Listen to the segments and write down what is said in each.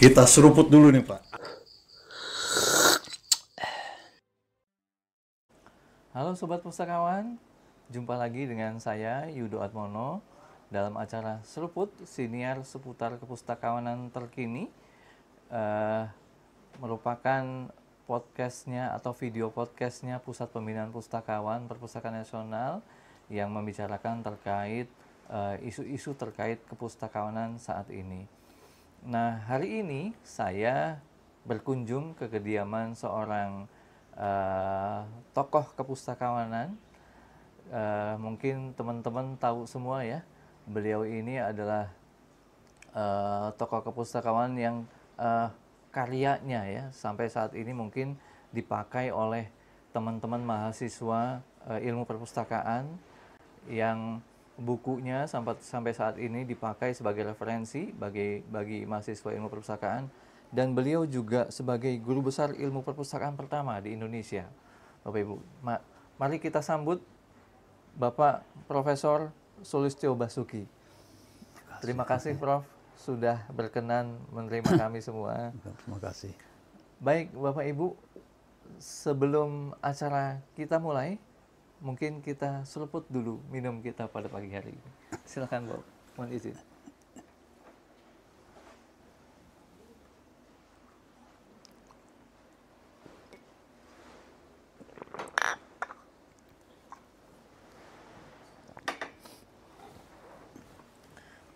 Kita seruput dulu nih Pak. Halo Sobat Pustakawan, jumpa lagi dengan saya Yudo Atmono dalam acara Seruput Siniar Seputar Kepustakawanan Terkini uh, merupakan podcastnya atau video podcastnya Pusat Pembinaan Pustakawan Perpustakaan Nasional yang membicarakan terkait eh, isu-isu uh, isu -isu terkait kepustakawanan saat ini. Nah, hari ini saya berkunjung ke kediaman seorang uh, tokoh kepustakawanan. Uh, eh, mungkin teman-teman tahu semua ya, beliau ini adalah uh, tokoh kepustakawan yang uh, karyanya ya sampai saat ini mungkin dipakai oleh teman-teman mahasiswa uh, ilmu perpustakaan yang bukunya sampai sampai saat ini dipakai sebagai referensi bagi bagi mahasiswa ilmu perpustakaan dan beliau juga sebagai guru besar ilmu perpustakaan pertama di Indonesia. Bapak Ibu, ma mari kita sambut Bapak Profesor Sulistyo Basuki. Terima kasih Prof sudah berkenan menerima kami semua. Terima kasih. Baik Bapak Ibu, sebelum acara kita mulai, mungkin kita seluput dulu minum kita pada pagi hari ini. Silakan Bob, mohon izin.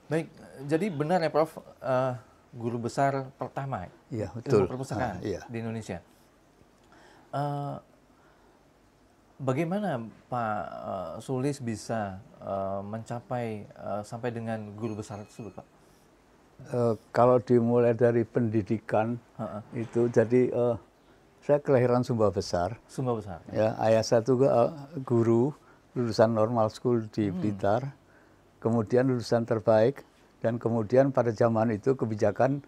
Baik, jadi benar ya Prof, uh, guru besar pertama ya, iya, betul. ilmu perpustakaan ah, iya. di Indonesia. Uh, Bagaimana Pak uh, Sulis bisa uh, mencapai uh, sampai dengan guru besar tersebut, Pak? Uh, kalau dimulai dari pendidikan uh -uh. itu, jadi uh, saya kelahiran Sumba Besar. Sumba Besar. Ya, ayah saya juga uh, guru lulusan normal school di hmm. Blitar, kemudian lulusan terbaik, dan kemudian pada zaman itu kebijakan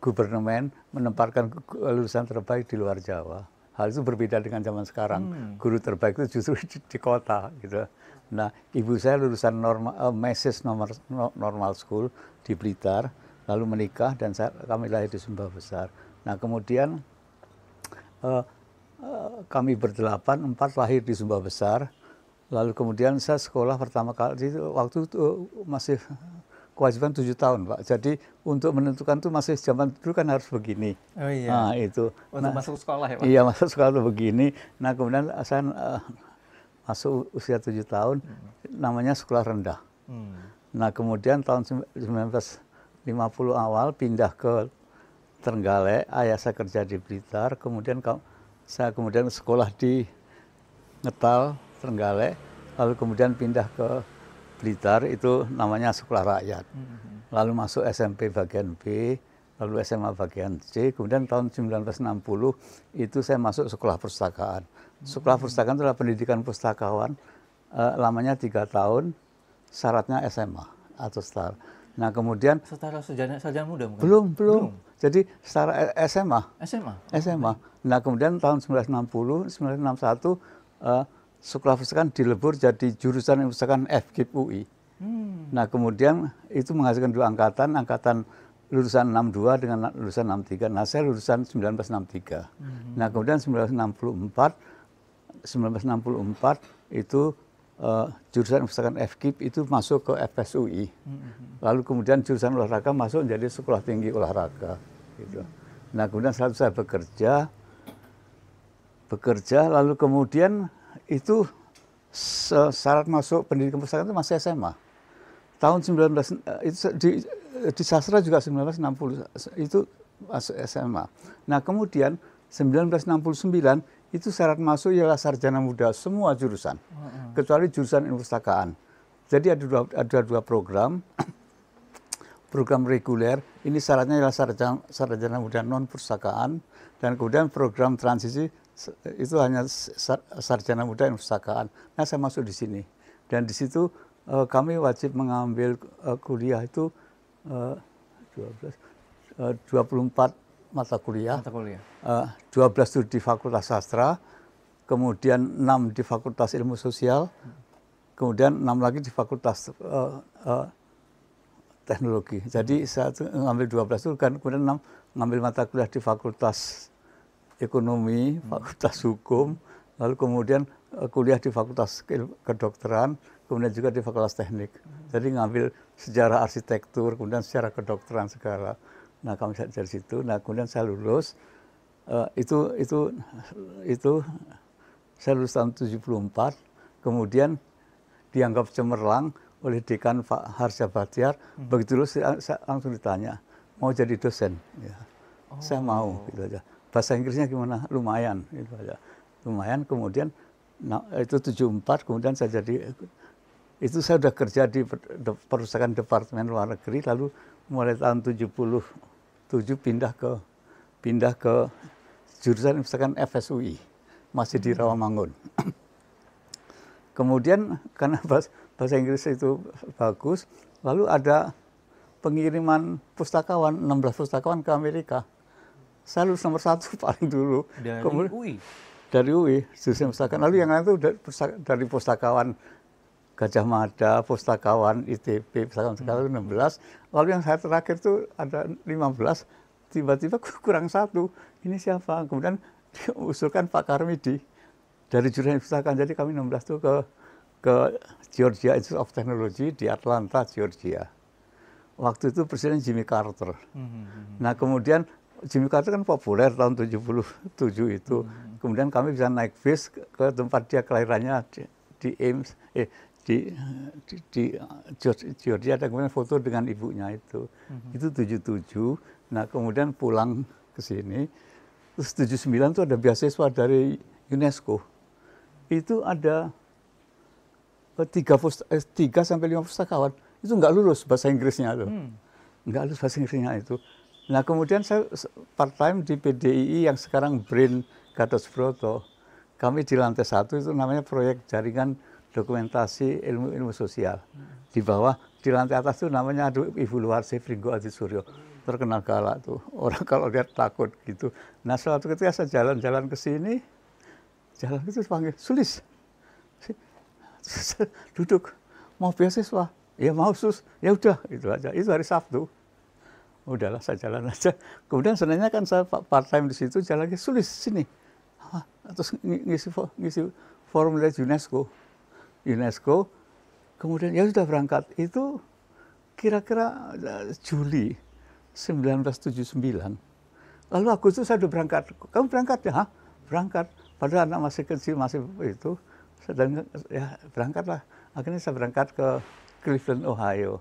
gubernemen menempatkan lulusan terbaik di luar Jawa hal itu berbeda dengan zaman sekarang hmm. guru terbaik itu justru di, di kota gitu nah ibu saya lulusan normal uh, eh, mesis nomor, no, normal school di Blitar lalu menikah dan saya, kami lahir di Sumba Besar nah kemudian uh, uh, kami berdelapan empat lahir di Sumba Besar lalu kemudian saya sekolah pertama kali waktu itu masih kewajiban tujuh tahun pak jadi untuk menentukan itu masih zaman dulu kan harus begini oh, iya. nah itu untuk nah, masuk sekolah ya pak iya masuk sekolah itu begini nah kemudian eh, saya uh, masuk usia tujuh tahun hmm. namanya sekolah rendah hmm. nah kemudian tahun 1950 awal pindah ke Terenggalek ayah saya kerja di Blitar kemudian saya kemudian sekolah di Ngetal Terenggalek lalu kemudian pindah ke Blitar itu namanya sekolah rakyat. Mm-hmm. Lalu masuk SMP bagian B, lalu SMA bagian C. Kemudian tahun 1960 itu saya masuk sekolah perpustakaan. Sekolah mm-hmm. perpustakaan adalah pendidikan pustakawan. Eh, lamanya tiga tahun, syaratnya SMA atau star Nah kemudian setara sejana, sejana muda bukan? Belum, belum. belum. Jadi setara eh, SMA. SMA. SMA. Nah kemudian tahun 1960, 1961 eh, sekolah pustakaan dilebur jadi jurusan pustakaan FKIP UI. Hmm. Nah kemudian itu menghasilkan dua angkatan, angkatan lulusan 62 dengan lulusan 63. Nah saya lulusan 1963. Hmm. Nah kemudian 1964, 1964 itu uh, jurusan pustakaan FKIP itu masuk ke FSUI. Hmm. Lalu kemudian jurusan olahraga masuk menjadi sekolah tinggi olahraga. Gitu. Nah kemudian saat saya bekerja, bekerja lalu kemudian itu syarat masuk pendidikan perpustakaan itu masih SMA. Tahun 19 eh, itu di, di sastra juga 1960 itu masuk SMA. Nah, kemudian 1969 itu syarat masuk ialah sarjana muda semua jurusan kecuali jurusan perpustakaan. Jadi ada dua ada dua program program reguler ini syaratnya ialah sarjana, sarjana muda non perpustakaan dan kemudian program transisi itu hanya sar sarjana muda yang pustakaan. Nah saya masuk di sini dan di situ uh, kami wajib mengambil uh, kuliah itu uh, 12, uh, 24 mata kuliah, mata kuliah. Uh, eh, 12 itu di Fakultas Sastra, kemudian 6 di Fakultas Ilmu Sosial, kemudian 6 lagi di Fakultas uh, uh, Teknologi. Jadi saya ngambil 12 itu kan, kemudian 6 ngambil mata kuliah di Fakultas ekonomi, fakultas hukum, lalu kemudian eh, kuliah di fakultas kedokteran, kemudian juga di fakultas teknik. Jadi ngambil sejarah arsitektur, kemudian sejarah kedokteran segala. Nah kami dari situ. Nah kemudian saya lulus. Eh, itu itu itu saya lulus tahun 74. Kemudian dianggap cemerlang oleh dekan Pak Harja Batiar. Hmm. Begitu lulus saya, langsung ditanya mau jadi dosen. Ya. Oh. Saya mau gitu aja bahasa Inggrisnya gimana lumayan itu aja lumayan kemudian nah, itu 74 kemudian saya jadi itu saya sudah kerja di perusahaan Departemen Luar Negeri lalu mulai tahun 77 pindah ke pindah ke jurusan misalkan FSUI masih di hmm. Rawamangun. Kemudian karena bahasa, bahasa Inggris itu bagus, lalu ada pengiriman pustakawan 16 pustakawan ke Amerika saya lulus nomor satu paling dulu. Dari Kemudian, UI? Dari UI, jurusan pustakaan. Lalu yang lain itu dari, pustaka, dari pustakawan Gajah Mada, pustakawan ITP, pustakawan sekarang hmm. 16. Lalu yang saya terakhir itu ada 15, tiba-tiba kurang satu. Ini siapa? Kemudian diusulkan Pak Karmidi dari jurusan pustakaan. Jadi kami 16 itu ke ke Georgia Institute of Technology di Atlanta, Georgia. Waktu itu Presiden Jimmy Carter. Mm -hmm. Nah kemudian Jimmy Carter kan populer tahun 77 itu. Hmm. Kemudian kami bisa naik bis ke, ke tempat dia kelahirannya di, di Ames, eh di di, di Georgia ada kemudian foto dengan ibunya itu. Hmm. Itu 77. Nah, kemudian pulang ke sini. Terus 79 itu ada beasiswa dari UNESCO. Itu ada eh, tiga, eh, tiga sampai lima pustakawan. Itu nggak lulus bahasa Inggrisnya itu. Hmm. Nggak lulus bahasa Inggrisnya itu. Nah kemudian saya part time di PDII yang sekarang Brain Gatot Broto. Kami di lantai satu itu namanya proyek jaringan dokumentasi ilmu-ilmu sosial. Di bawah, di lantai atas itu namanya Aduh Ibu Luar Fringo Adi Suryo. Terkenal galak tuh. Orang kalau lihat takut gitu. Nah suatu ketika saya jalan-jalan ke sini, jalan itu panggil, Sulis. Terus duduk, mau beasiswa. Ya mau sus, ya udah, itu aja. Itu hari Sabtu udahlah saya jalan aja. Kemudian sebenarnya kan saya part time di situ jalan ke sulis sini. atau ah, terus ngisi, ngisi formulir UNESCO. UNESCO. Kemudian ya sudah berangkat. Itu kira-kira eh, Juli 1979. Lalu aku itu saya sudah berangkat. Kamu berangkat ya? Hah? Berangkat. Padahal anak masih kecil, masih itu. Sedang, ya berangkatlah. Akhirnya saya berangkat ke Cleveland, Ohio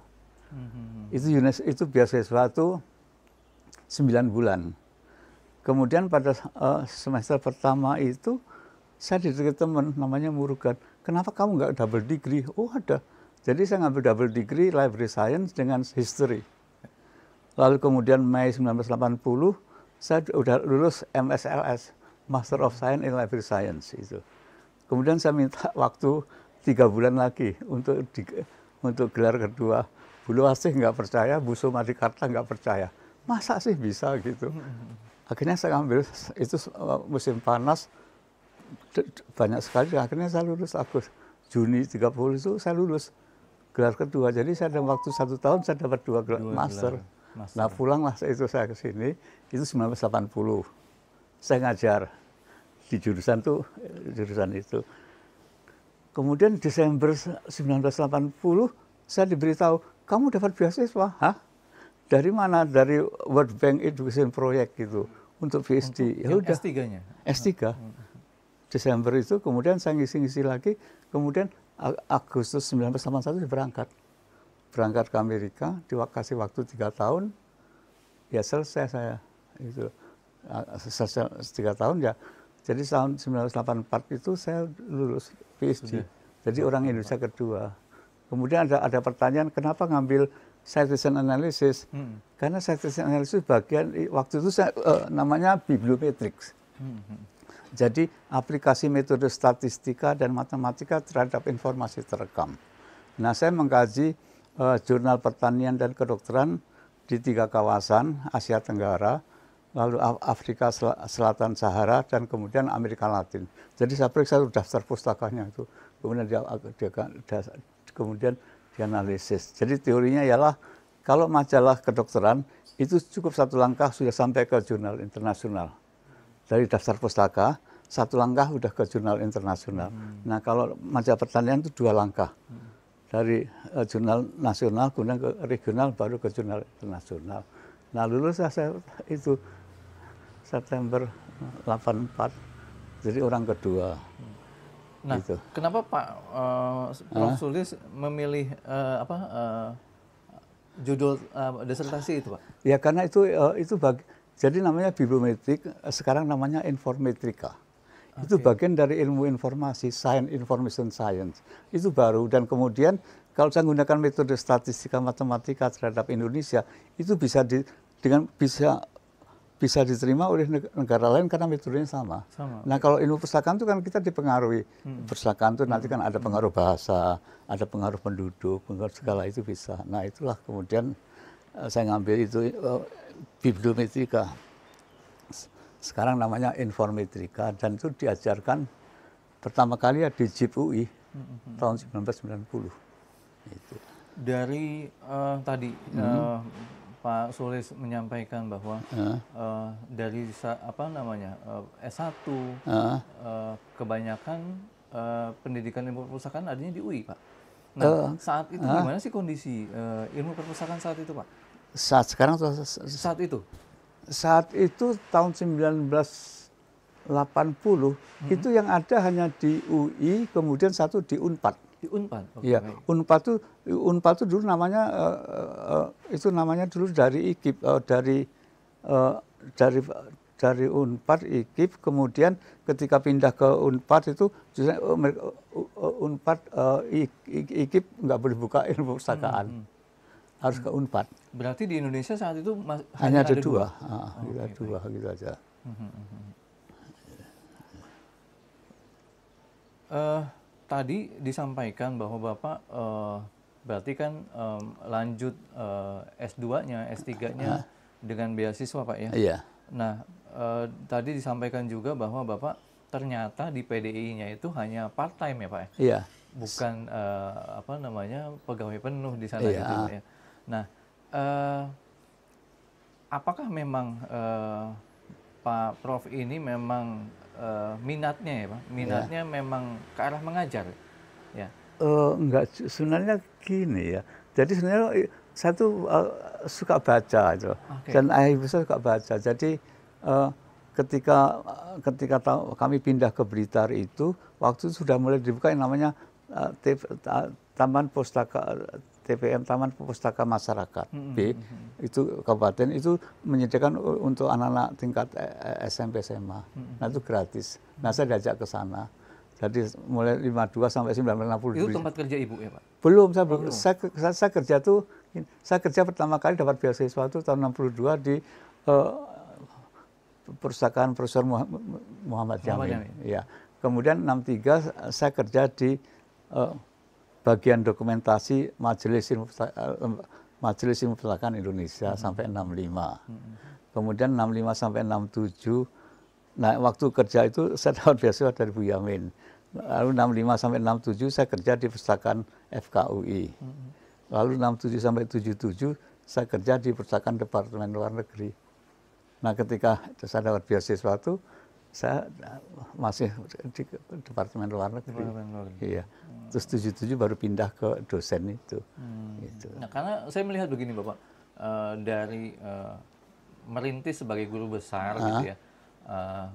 Hmm. Itu UNES itu beasiswa itu 9 bulan. Kemudian pada uh, semester pertama itu saya diterima teman namanya Murugan. Kenapa kamu nggak double degree? Oh ada. Jadi saya ngambil double degree library science dengan history. Lalu kemudian Mei 1980 saya udah lulus MSLS Master of Science in Library Science itu. Kemudian saya minta waktu tiga bulan lagi untuk di, untuk gelar kedua Bulu Asih nggak percaya, Busu Karta nggak percaya. Masa sih bisa gitu? Akhirnya saya ambil itu eh, musim panas banyak sekali. Akhirnya saya lulus Agus. Juni 30 itu saya lulus gelar kedua. Jadi saya dalam waktu satu tahun saya dapat dua gelar master. Gelar master. Nah pulanglah itu saya ke sini. Itu 1980. Saya ngajar di jurusan tuh eh, jurusan itu. Kemudian Desember 1980 saya diberitahu kamu dapat beasiswa hah dari mana dari World Bank Education Project gitu untuk PhD ya udah S3-nya S3 ah, ah, ah. Desember itu kemudian saya ngisi-ngisi lagi kemudian Agustus 1981 berangkat berangkat ke Amerika diwakasi waktu tiga tahun ya selesai saya itu selesai tiga tahun ya jadi tahun 1984 itu saya lulus PhD Sudah. jadi orang Indonesia kedua Kemudian ada, ada pertanyaan, kenapa ngambil citation analysis? Hmm. Karena citation analysis bagian, waktu itu saya, uh, namanya bibliometrics. Hmm, hmm. Jadi aplikasi metode statistika dan matematika terhadap informasi terekam. Nah saya mengkaji uh, jurnal pertanian dan kedokteran di tiga kawasan Asia Tenggara, lalu Afrika Sel Selatan Sahara dan kemudian Amerika Latin. Jadi saya periksa daftar pustakanya itu, kemudian dia, dia, dia, kemudian dianalisis. Jadi teorinya ialah kalau majalah kedokteran itu cukup satu langkah sudah sampai ke jurnal internasional. Dari daftar pustaka, satu langkah sudah ke jurnal internasional. Hmm. Nah kalau majalah pertanian itu dua langkah. Hmm. Dari uh, jurnal nasional, kemudian ke regional, baru ke jurnal internasional. Nah lulus saya itu September 84, eh, jadi orang kedua. Hmm. Nah, gitu. kenapa Pak uh, Prof. Sulis memilih uh, apa uh, judul uh, disertasi itu, Pak? Ya karena itu uh, itu bag jadi namanya bibliometrik, sekarang namanya informetrika. Okay. Itu bagian dari ilmu informasi, science information science. Itu baru dan kemudian kalau saya menggunakan metode statistika matematika terhadap Indonesia, itu bisa di, dengan bisa bisa diterima oleh negara lain karena metodenya sama. sama. Nah kalau ilmu perpustakaan itu kan kita dipengaruhi. Hmm. Perpustakaan itu nanti kan hmm. ada pengaruh hmm. bahasa, ada pengaruh penduduk, pengaruh segala itu bisa. Nah itulah kemudian eh, saya ngambil itu uh, bibliometrika. Sekarang namanya informetrika dan itu diajarkan pertama kali ya di JIP UI hmm. tahun 1990. Itu. Dari uh, tadi hmm. uh, Pak Sulis menyampaikan bahwa uh. Uh, dari apa namanya uh, S1 uh. Uh, kebanyakan uh, pendidikan ilmu perpustakaan adanya di UI, Pak. Nah, uh. saat itu uh. gimana sih kondisi uh, ilmu perpustakaan saat itu, Pak? Saat sekarang atau saat, itu? Saat itu tahun 1980 -hmm. itu yang ada hanya di UI, kemudian satu di Unpad. Di Unpad. Iya, Unpad itu Unpad itu dulu namanya uh, uh, itu namanya dulu dari IKIP uh, dari uh, dari dari Unpad IKIP kemudian ketika pindah ke Unpad itu justru uh, Unpad uh, IKIP nggak boleh buka ilmu perpustakaan. Hmm, hmm. Harus ke Unpad. Berarti di Indonesia saat itu mas, hanya, ada, ada dua, dua. Ah, oh, dua gitu aja. Uh, tadi disampaikan bahwa Bapak uh, berarti kan um, lanjut uh, eh, S2-nya, S3-nya dengan beasiswa Pak ya? Iya. Nah, uh, tadi disampaikan juga bahwa Bapak ternyata di PDI-nya itu hanya part time ya Pak ya? Iya. Bukan uh, apa namanya pegawai penuh di sana iya. gitu ya. Nah, uh, apakah memang uh, Pak Prof ini memang uh, minatnya ya pak ya. minatnya ya. memang ke arah mengajar ya uh, enggak sebenarnya gini ya jadi sebenarnya saya tuh eh, uh, suka baca itu okay. dan ayah ibu saya suka baca jadi uh, ketika ketika tahu, kami pindah ke Blitar itu waktu itu sudah mulai dibuka yang namanya uh, Taman Pustaka TPM Taman Pustaka Masyarakat mm-hmm. B itu kabupaten itu menyediakan untuk anak-anak tingkat e, e, SMP SMA. Mm-hmm. Nah itu gratis. Nah saya diajak ke sana. Jadi mulai 52 sampai 1960. Itu tempat kerja ibu ya pak? Belum saya belum. Saya, saya, saya kerja tuh saya kerja pertama kali dapat beasiswa itu tahun 62 di uh, e, perpustakaan Profesor Muhammad, Muhammad Jamin. Muhammad Jamin. Ya. Iya. Kemudian 63 saya kerja di uh, bagian dokumentasi Majelis Ilmu eh, Majelis Ilmu Pustakaan Indonesia hmm. sampai 65. Hmm. Kemudian 65 sampai 67 nah waktu kerja itu saya dapat beasiswa dari Bu Yamin. Lalu 65 sampai 67 saya kerja di Pustakaan FKUI. Hmm. Lalu 67 sampai 77 saya kerja di Pustakaan Departemen Luar Negeri. Nah, ketika saya dapat beasiswa itu saya masih di Departemen Luar Negeri. Luar Negeri. Iya. Hmm. Terus 77 baru pindah ke dosen itu. Hmm. Gitu. Nah, karena saya melihat begini Bapak, uh, dari uh, merintis sebagai guru besar gitu ya. Uh,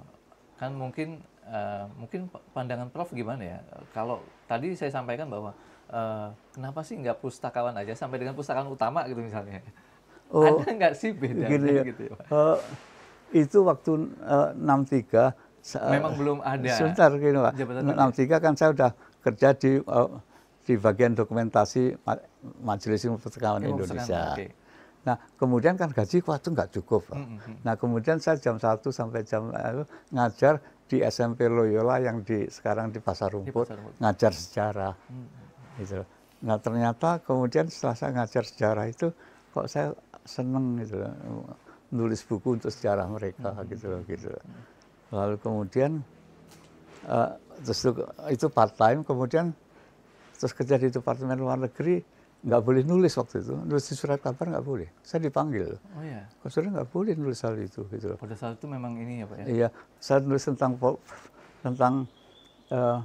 kan mungkin uh, mungkin pandangan Prof gimana ya? Kalau tadi saya sampaikan bahwa uh, kenapa sih nggak pustakawan aja sampai dengan pustakawan utama gitu misalnya. Oh, Ada nggak sih bedanya gitu gitu ya Pak? Uh, itu waktu eh, enam tiga memang belum ada sebentar gini pak enam kan saya sudah kerja di uh, di bagian dokumentasi Majelis Ilmu Pertekanan Indonesia. Nah, kemudian kan gaji waktu nggak cukup. Mm -hmm. Nah, kemudian saya jam 1 sampai jam uh, ngajar di SMP Loyola yang di sekarang di Pasar Rumput, di Pasar Rumput. ngajar sejarah. Mm -hmm. Gitu. Nah, ternyata kemudian setelah saya ngajar sejarah itu kok saya seneng gitu nulis buku untuk sejarah mereka hmm. gitu loh gitu. Lalu kemudian uh, terus itu, itu part time kemudian terus kerja di departemen luar negeri nggak boleh nulis waktu itu nulis di surat kabar nggak boleh saya dipanggil oh iya Konsuler nggak boleh nulis hal itu gitu pada saat itu memang ini ya pak ya iya saya nulis tentang tentang uh,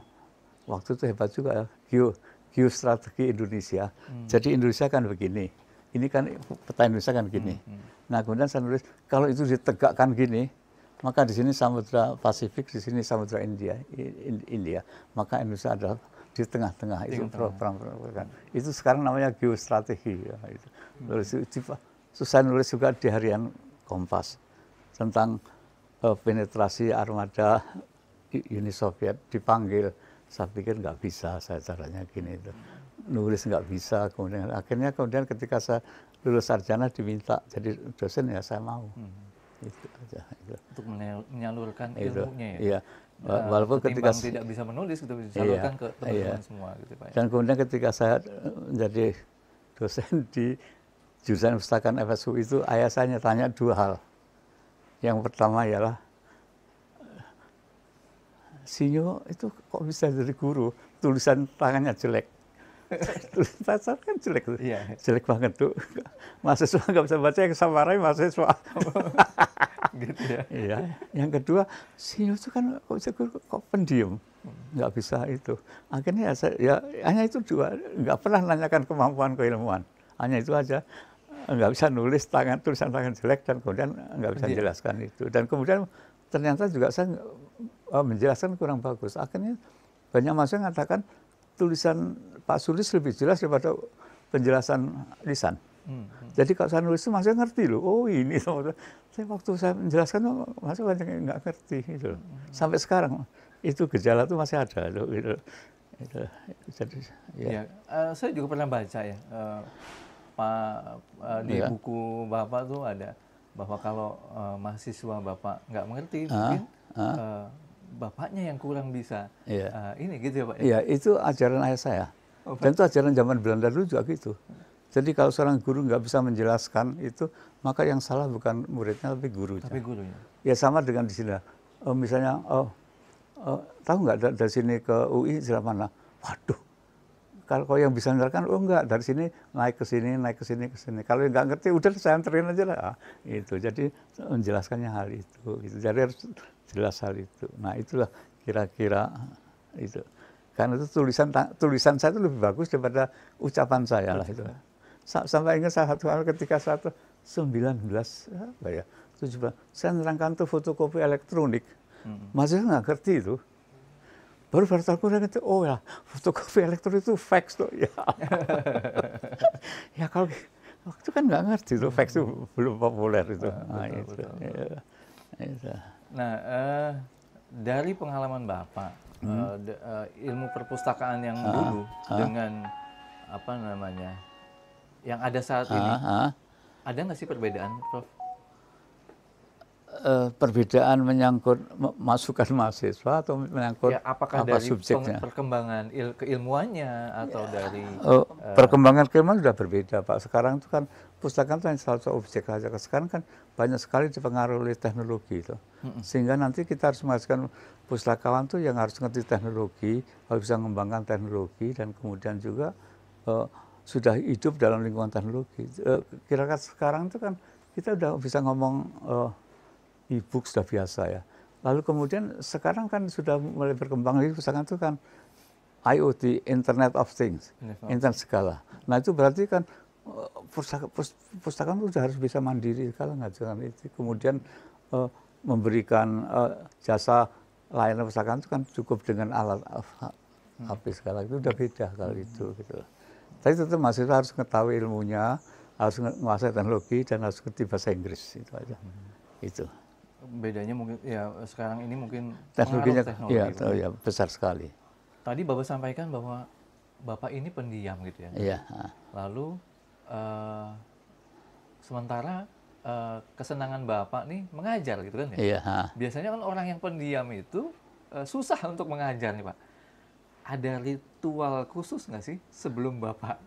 waktu itu hebat juga ya geo geostrategi Indonesia hmm. jadi Indonesia kan begini ini kan peta Indonesia kan gini. Hmm, hmm. Nah kemudian saya nulis kalau itu ditegakkan gini, maka di sini Samudra Pasifik, di sini Samudra India, India, maka Indonesia adalah di tengah-tengah itu perang perang itu sekarang namanya geostrategi ya, itu. Hmm. Terus, saya nulis juga di harian Kompas tentang uh, penetrasi armada Uni Soviet dipanggil saya pikir nggak bisa saya caranya gini itu nulis nggak bisa kemudian akhirnya kemudian ketika saya lulus sarjana diminta jadi dosen ya saya mau hmm. itu aja itu. untuk menyalurkan itu. ilmunya ya iya. Nah, walaupun ketika tidak bisa menulis gitu bisa iya, ke teman-teman iya. semua gitu Pak. Ya? Dan kemudian ketika saya menjadi eh, dosen di jurusan pustakaan FSU itu ayah saya tanya dua hal. Yang pertama ialah Sinyo itu kok bisa jadi guru? Tulisan tangannya jelek tulis kan jelek tuh. Iya. Jelek banget tuh. Mahasiswa nggak bisa baca yang samarai mahasiswa. gitu ya. Iya. Yang kedua, sinyo itu kan kok bisa kok pendiam. Nggak bisa itu. Akhirnya ya, saya, ya hanya itu dua. Nggak pernah nanyakan kemampuan keilmuan. Hanya itu aja nggak bisa nulis tangan tulisan tangan jelek dan kemudian nggak bisa iya. menjelaskan jelaskan itu dan kemudian ternyata juga saya eh, menjelaskan kurang bagus akhirnya banyak mahasiswa mengatakan tulisan Pak Sulis lebih jelas daripada penjelasan lisan. Hmm, hmm. Jadi kalau saya nulis itu masih ngerti loh. Oh ini, saya waktu saya menjelaskan masih banyak yang nggak ngerti gitu hmm, hmm. Sampai sekarang itu gejala itu masih ada loh. Gitu. Gitu. Jadi, ya. ya uh, saya juga pernah baca ya uh, Pak uh, di ya. buku bapak tuh ada bahwa kalau uh, mahasiswa bapak nggak mengerti ha? Ah, mungkin Ha? Uh, bapaknya yang kurang bisa. Ya. Uh, ini gitu ya pak? Ya? Iya ya, itu ajaran ayah saya. Dan itu ajaran zaman Belanda dulu juga gitu. Jadi kalau seorang guru nggak bisa menjelaskan itu, maka yang salah bukan muridnya tapi gurunya. Tapi gurunya. Ya sama dengan di sini. Oh, misalnya, oh, oh tahu nggak dari sini ke UI jalan mana? Waduh, kalau, kau yang bisa menerangkan, oh enggak, dari sini naik ke sini, naik ke sini, ke sini. Kalau yang nggak ngerti, udah saya anterin aja lah. Ah, itu, jadi menjelaskannya hal itu. Gitu. Jadi harus jelas hal itu. Nah itulah kira-kira itu. Karena itu tulisan tulisan saya itu lebih bagus daripada ucapan saya lah itu. Sampai ingat salah satu hal ketika satu 19 apa ya 17 saya nerangkan tuh fotokopi elektronik. Hmm. Mahasiswa nggak ngerti itu. Baru baru kali itu, oh ya fotokopi elektronik itu fax tuh ya. ya kalau waktu kan nggak ngerti tuh fax itu hmm. belum populer itu. nah, betul, nah, itu. Betul, betul. Iya. Iya. Nah, uh, dari pengalaman Bapak, uh, de, uh, ilmu perpustakaan yang ha, ah, dulu ha. Ah. dengan apa namanya yang ada saat ha, ah, ini ha. ada nggak sih perbedaan, Prof? Eh, perbedaan menyangkut masukan mahasiswa atau menyangkut ya, apakah apa dari subjeknya? perkembangan il, keilmuannya atau ya. dari uh, perkembangan keilmuan sudah berbeda Pak. Sekarang itu kan pustaka itu hanya satu objek saja. Sekarang kan banyak sekali dipengaruhi oleh teknologi itu. Sehingga nanti kita harus menghasilkan pustakawan tuh yang harus ngerti teknologi, harus bisa mengembangkan teknologi dan kemudian juga uh, sudah hidup dalam lingkungan teknologi. Uh, kira-kira sekarang itu kan kita sudah bisa ngomong uh, e-book sudah biasa ya. Lalu kemudian sekarang kan sudah mulai berkembang lagi perusahaan itu kan IoT, Internet of Things, Internet segala. Nah itu berarti kan eh, pustaka, pustakaan itu harus bisa mandiri kalau nggak itu. Kemudian uh, memberikan uh, jasa layanan pustakaan itu kan cukup dengan alat HP hmm. segala itu sudah beda kalau itu hmm. gitu. Tapi tetap masih harus mengetahui ilmunya, harus menguasai teknologi dan harus ngerti bahasa Inggris itu aja. Hmm. Itu bedanya mungkin ya sekarang ini mungkin teknologinya teknologi, ya, ya besar sekali. Tadi Bapak sampaikan bahwa Bapak ini pendiam gitu ya. Iya. Lalu uh, sementara uh, kesenangan Bapak nih mengajar gitu kan ya. Iya. Biasanya kan orang yang pendiam itu uh, susah untuk mengajar nih Pak. Ada ritual khusus nggak sih sebelum Bapak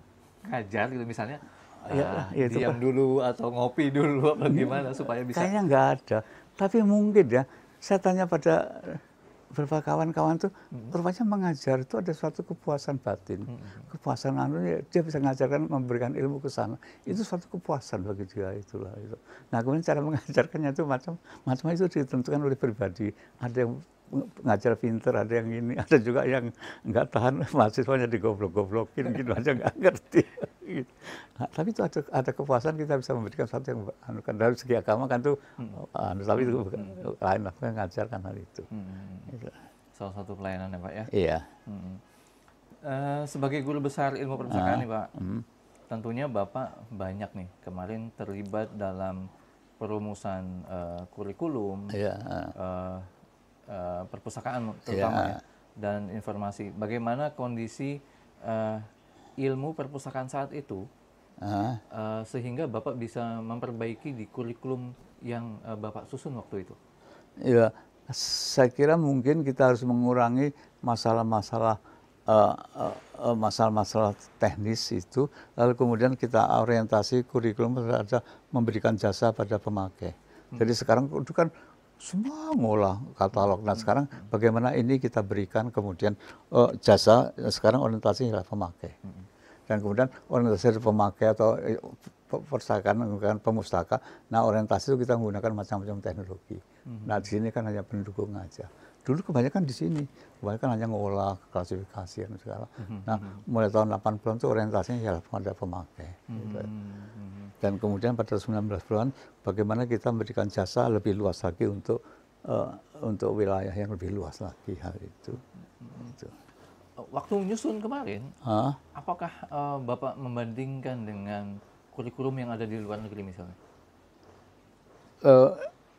ngajar gitu misalnya? uh, ya, diam itu, dulu atau ngopi dulu apa iya, gimana supaya bisa kayaknya nggak ada tapi mungkin ya saya tanya pada eh, beberapa kawan-kawan tuh hmm. rupanya mengajar itu ada suatu kepuasan batin hmm. hmm. kepuasan anu ya, dia bisa mengajarkan memberikan ilmu ke sana itu suatu kepuasan bagi dia itulah itu nah kemudian cara mengajarkannya itu macam macam itu ditentukan oleh pribadi ada yang ngajar pinter, ada yang ini, ada juga yang nggak tahan mahasiswanya digoblok-goblokin gitu aja nggak ngerti. Gitu. Nah, tapi itu ada, ada kepuasan kita bisa memberikan satu yang anukan dari segi agama kan tuh, hmm. anu, tapi itu hmm. lain aku yang ngajarkan hal itu. Hmm. Gitu. Salah satu pelayanan ya Pak ya. Iya. Hmm. Uh, sebagai guru besar ilmu perpustakaan nah, nih Pak, hmm. tentunya Bapak banyak nih kemarin terlibat dalam perumusan uh, kurikulum, yeah. Iya, uh, eh, uh, perpustakaan terutama yeah. ya, dan informasi. Bagaimana kondisi uh, ilmu perpustakaan saat itu uh-huh. uh, sehingga Bapak bisa memperbaiki di kurikulum yang uh, Bapak susun waktu itu? Iya, saya kira mungkin kita harus mengurangi masalah-masalah masalah-masalah uh, uh, teknis itu, lalu kemudian kita orientasi kurikulum terhadap memberikan jasa pada pemakai. Hmm. Jadi sekarang itu kan semua ngolah katalog. Nah sekarang bagaimana ini kita berikan kemudian uh, jasa sekarang orientasi adalah pemakai dan kemudian orientasi pemakai atau eh, perusahaan menggunakan pemustaka. Nah orientasi itu kita menggunakan macam-macam teknologi. Nah di sini kan hanya pendukung aja. Dulu kebanyakan di sini, kebanyakan hanya ngolah, klasifikasi dan segala. Mhm, nah, mhm. mulai tahun 80-an itu orientasinya ya pada pemakai. Mhm, gitu. Dan kemudian pada 1990 an bagaimana kita memberikan jasa lebih luas lagi untuk uh, untuk wilayah yang lebih luas lagi hal itu. Gitu eh, waktu nyusun kemarin, Hah? apakah uh, Bapak membandingkan dengan kurikulum yang ada di luar negeri misalnya? Uh,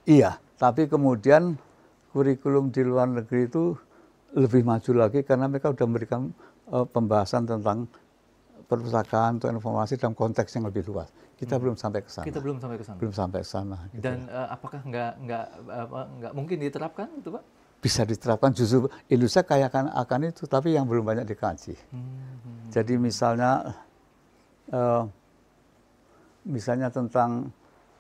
iya, tapi kemudian kurikulum di luar negeri itu lebih maju lagi karena mereka sudah memberikan uh, pembahasan tentang perpustakaan atau informasi dalam konteks yang lebih luas. Kita hmm. belum sampai ke sana. Kita belum sampai ke sana. Belum sampai ke sana. Gitu Dan uh, apakah nggak nggak nggak mungkin diterapkan itu, Pak? Bisa diterapkan justru Indonesia kayak akan akan itu, tapi yang belum banyak dikaji. Hmm. Jadi misalnya uh, misalnya tentang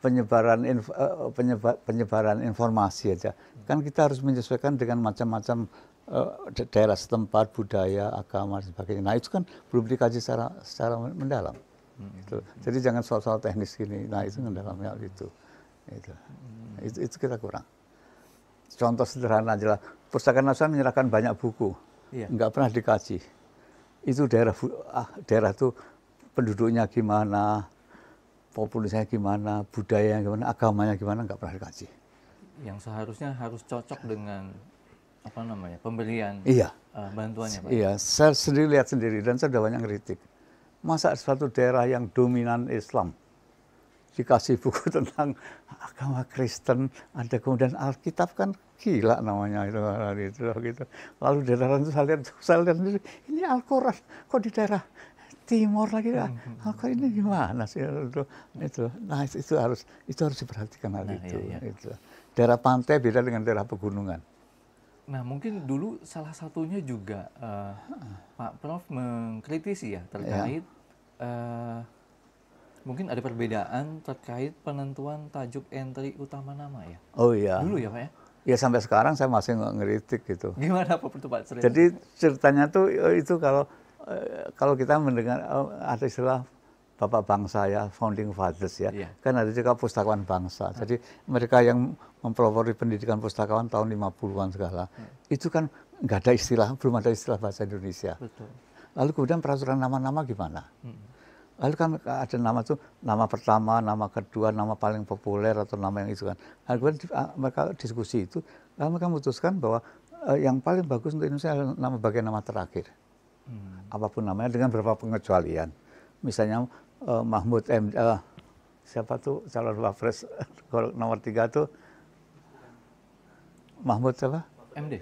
penyebaran inf, uh, eh, eh, penyebar, penyebaran informasi aja. Kan kita harus menyesuaikan dengan macam-macam uh, daerah setempat, budaya, agama dan sebagainya. Nah, itu kan belum dikaji secara secara mendalam. Hmm. Jadi jangan soal-soal teknis ini Nah, itu mendalam ya, itu. Itu. itu. itu kita kurang. Contoh sederhana aja lah. Pustaka Nasional menyerahkan banyak buku. Iya. Nggak pernah dikaji. Itu daerah ah, daerah itu penduduknya gimana, populisnya gimana, budaya yang gimana, agamanya gimana nggak pernah dikaji. Yang seharusnya harus cocok dengan apa namanya pemberian iya. uh, bantuannya Pak. Iya, saya sendiri lihat sendiri dan saya sudah banyak kritik. Masa suatu daerah yang dominan Islam dikasih buku tentang agama Kristen, ada kemudian Alkitab kan gila namanya itu gitu. Lalu di daerah itu saya lihat, saya lihat ini Al-Quran kok di daerah timur lagi ah, hmm, hmm, hmm. kok ini gimana sih itu, itu nah itu, harus itu harus diperhatikan hal nah, itu, iya, iya. itu daerah pantai beda dengan daerah pegunungan nah mungkin dulu salah satunya juga uh, Pak Prof mengkritisi ya terkait ya. Uh, mungkin ada perbedaan terkait penentuan tajuk entry utama nama ya oh iya dulu ya Pak ya ya sampai sekarang saya masih ngeritik gitu gimana Pak itu jadi ceritanya tuh oh, itu kalau Eh, kalau kita mendengar eh, ada istilah bapak bangsa ya, founding fathers ya, yeah. kan ada juga pustakawan bangsa. Hmm. Jadi mereka yang mempelopori pendidikan pustakawan tahun 50-an segala, hmm. itu kan nggak ada istilah, belum ada istilah bahasa Indonesia. Betul. Lalu kemudian peraturan nama-nama gimana? Hmm. Lalu kan ada nama tuh nama pertama, nama kedua, nama paling populer atau nama yang itu kan. Lalu nah, kemudian ah, mereka diskusi itu, lalu mereka memutuskan bahwa eh, yang paling bagus untuk Indonesia adalah nama bagian nama terakhir. Hmm. apapun namanya dengan beberapa pengecualian. Misalnya uh, Mahmud M uh, siapa tuh calon wapres kalau nomor tiga tuh Mahmud siapa? MD.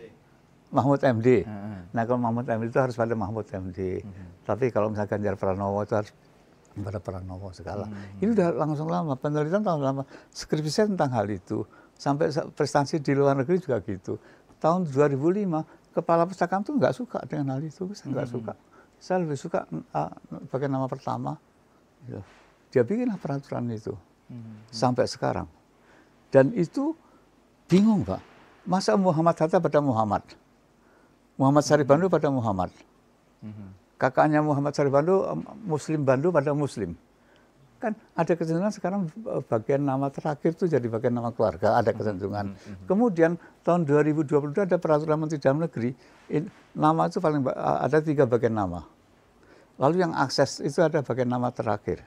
Mahmud MD. Hmm, hmm. Nah kalau Mahmud MD itu harus pada Mahmud MD. Hmm. Tapi kalau misalnya Ganjar Pranowo itu harus pada Pranowo segala. Hmm. Ini udah langsung lama, penelitian tahun lama. Skripsi saya tentang hal itu. Sampai prestasi di luar negeri juga gitu. Tahun 2005 kepala pustakaan tuh nggak suka dengan hal itu. Saya nggak -hmm. suka. Saya lebih suka uh, pakai nama pertama. Iya. Dia bikinlah peraturan itu. -hmm. Sampai sekarang. Dan itu bingung Pak. Masa Muhammad Hatta pada Muhammad? Muhammad Sari mm-hmm. Bandu pada Muhammad? Mm-hmm. Kakaknya Muhammad Sari Bandu, Muslim Bandu pada Muslim? kan ada kecenderungan sekarang eh, bagian nama terakhir itu jadi bagian nama keluarga ada hmm, kecenderungan. Hmm, hmm. Kemudian tahun 2022 ada peraturan Menteri Dalam Negeri in, nama itu paling eh, ada tiga bagian nama. Lalu yang akses itu ada bagian nama terakhir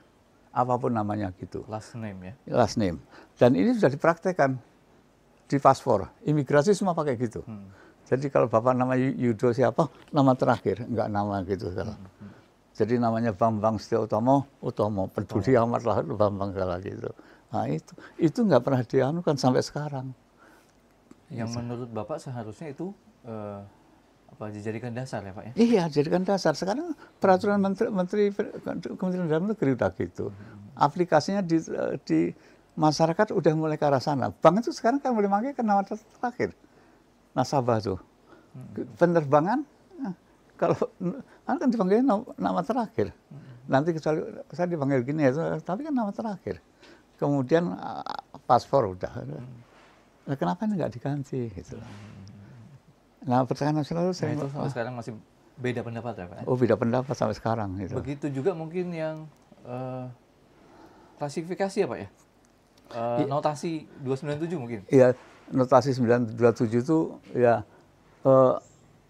apapun namanya gitu. Last name ya. Last name. Dan ini sudah dipraktekkan di paspor imigrasi semua pakai gitu. Hmm. Jadi kalau bapak nama Yudo siapa nama terakhir nggak nama gitu. Hmm. Jadi namanya Bambang Setia Utomo, Utomo peduli oh. amat lah Bambang salah gitu. Nah itu itu nggak pernah dianukan sampai sekarang. Yang Bisa. menurut Bapak seharusnya itu eh, apa dijadikan dasar ya Pak ya? Iya, dijadikan dasar. Sekarang peraturan hmm. menteri menteri Kementerian Dalam Negeri udah gitu. Hmm. Aplikasinya di eh, di masyarakat udah mulai ke arah sana. Bank itu sekarang kan boleh pakai ke terakhir. Nasabah tuh. Hmm. Penerbangan kalau kan dipanggil nama, terakhir. Nanti kecuali saya dipanggil gini ya, tapi kan nama terakhir. Kemudian ah, paspor udah. Nah, kenapa ini nggak diganti gitu. Nah pertanyaan nasional itu nah, itu sampai sekarang masih beda pendapat ya Pak? Oh beda pendapat sampai sekarang gitu. Begitu juga mungkin yang uh, klasifikasi ya Pak ya? Uh, notasi 297 mungkin? Iya, notasi 927 itu ya uh,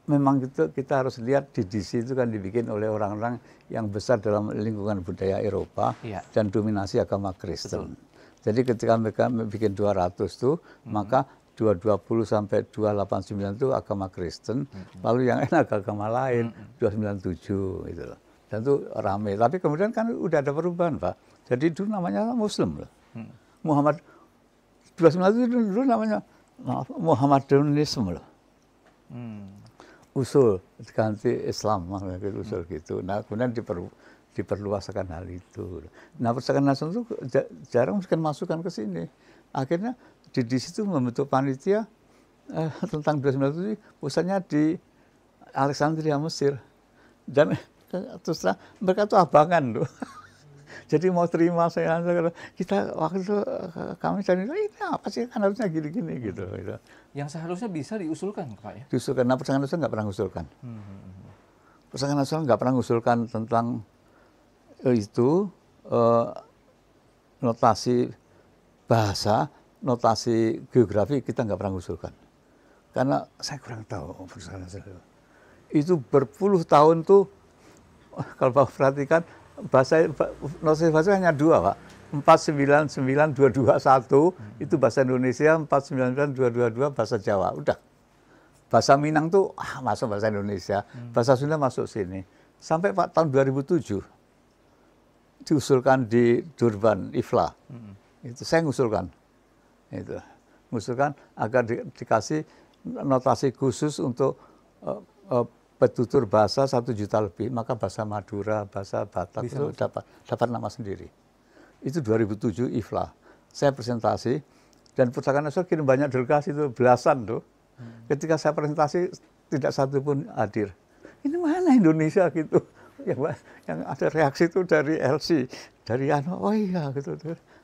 memang itu kita harus lihat di DDC itu kan dibikin oleh orang-orang yang besar dalam lingkungan budaya Eropa ya. dan dominasi agama Kristen. Betul. Jadi ketika mereka bikin 200 tuh, hmm. maka 220 sampai 289 itu agama Kristen, hmm. lalu yang enak agama lain hmm. 297 gitu loh. Dan itu rame. Tapi kemudian kan udah ada perubahan, Pak. Jadi dulu namanya Muslim loh. Hmm. Muhammad 297 dulu namanya maaf, Muhammadunisme loh. Hmm usul ganti Islam usul hmm. gitu. Nah kemudian diperlu diperluaskan hal itu. Nah persaingan nasional itu jarang sekali masukkan ke sini. Akhirnya di, di situ membentuk panitia eh, tentang 1997 pusatnya di Alexandria Mesir dan eh, terus mereka tuh abangan loh. Jadi mau terima saya kita waktu itu eh, kami cari ini apa sih kan harusnya gini-gini gitu, gitu yang seharusnya bisa diusulkan Pak ya? Diusulkan. Nah pasangan nasional nggak pernah mengusulkan. Hmm, hmm, hmm, hmm. Pasangan nasional nggak pernah mengusulkan tentang eh, itu eh, notasi bahasa, notasi geografi kita nggak pernah mengusulkan. Karena saya kurang tahu pasangan nasional. Itu berpuluh tahun tuh kalau Pak perhatikan bahasa notasi bahasa hanya dua Pak 499221 itu bahasa Indonesia, 499222 bahasa Jawa. Udah. Bahasa Minang tuh ah, masuk bahasa Indonesia, hmm. bahasa Sunda masuk sini. Sampai Pak tahun 2007 diusulkan di Durban, Ifla. Hmm. Itu saya ngusulkan. Itu. Ngusulkan agar di, dikasih notasi khusus untuk uh, uh, petutur bahasa satu juta lebih, maka bahasa Madura, bahasa Batak Bisa itu dapat dapat nama sendiri itu 2007 IFLA. Saya presentasi dan Pustaka Nasional kirim banyak delegasi itu belasan tuh. Ketika saya presentasi tidak satu pun hadir. Ini mana Indonesia gitu? Yang, yang ada reaksi itu dari LC, dari Ano, oh iya gitu.